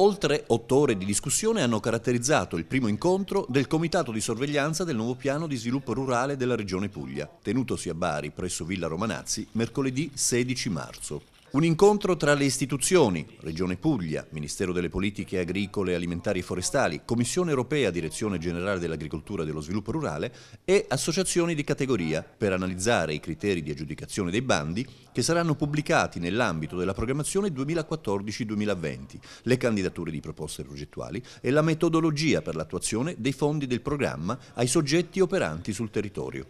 Oltre otto ore di discussione hanno caratterizzato il primo incontro del Comitato di Sorveglianza del nuovo piano di sviluppo rurale della Regione Puglia, tenutosi a Bari presso Villa Romanazzi mercoledì 16 marzo. Un incontro tra le istituzioni, Regione Puglia, Ministero delle Politiche Agricole, Alimentari e Forestali, Commissione Europea, Direzione Generale dell'Agricoltura e dello Sviluppo Rurale e associazioni di categoria per analizzare i criteri di aggiudicazione dei bandi che saranno pubblicati nell'ambito della programmazione 2014-2020, le candidature di proposte progettuali e la metodologia per l'attuazione dei fondi del programma ai soggetti operanti sul territorio.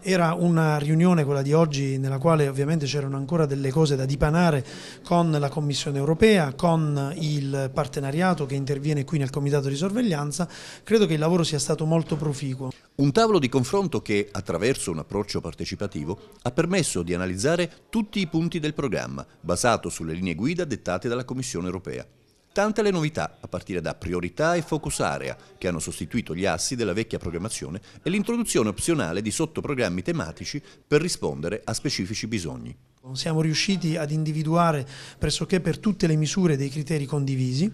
Era una riunione quella di oggi nella quale ovviamente c'erano ancora delle cose da dipanare con la Commissione europea, con il partenariato che interviene qui nel Comitato di Sorveglianza. Credo che il lavoro sia stato molto proficuo. Un tavolo di confronto che, attraverso un approccio partecipativo, ha permesso di analizzare tutti i punti del programma, basato sulle linee guida dettate dalla Commissione europea. Tante le novità, a partire da priorità e focus area, che hanno sostituito gli assi della vecchia programmazione e l'introduzione opzionale di sottoprogrammi tematici per rispondere a specifici bisogni siamo riusciti ad individuare pressoché per tutte le misure dei criteri condivisi,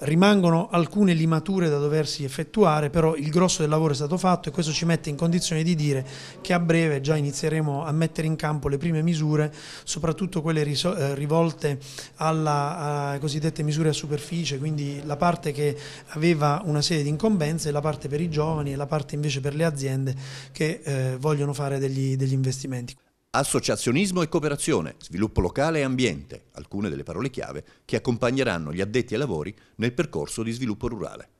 rimangono alcune limature da doversi effettuare, però il grosso del lavoro è stato fatto e questo ci mette in condizione di dire che a breve già inizieremo a mettere in campo le prime misure, soprattutto quelle eh, rivolte alle eh, cosiddette misure a superficie, quindi la parte che aveva una serie di incombenze, la parte per i giovani e la parte invece per le aziende che eh, vogliono fare degli, degli investimenti associazionismo e cooperazione, sviluppo locale e ambiente, alcune delle parole chiave che accompagneranno gli addetti ai lavori nel percorso di sviluppo rurale.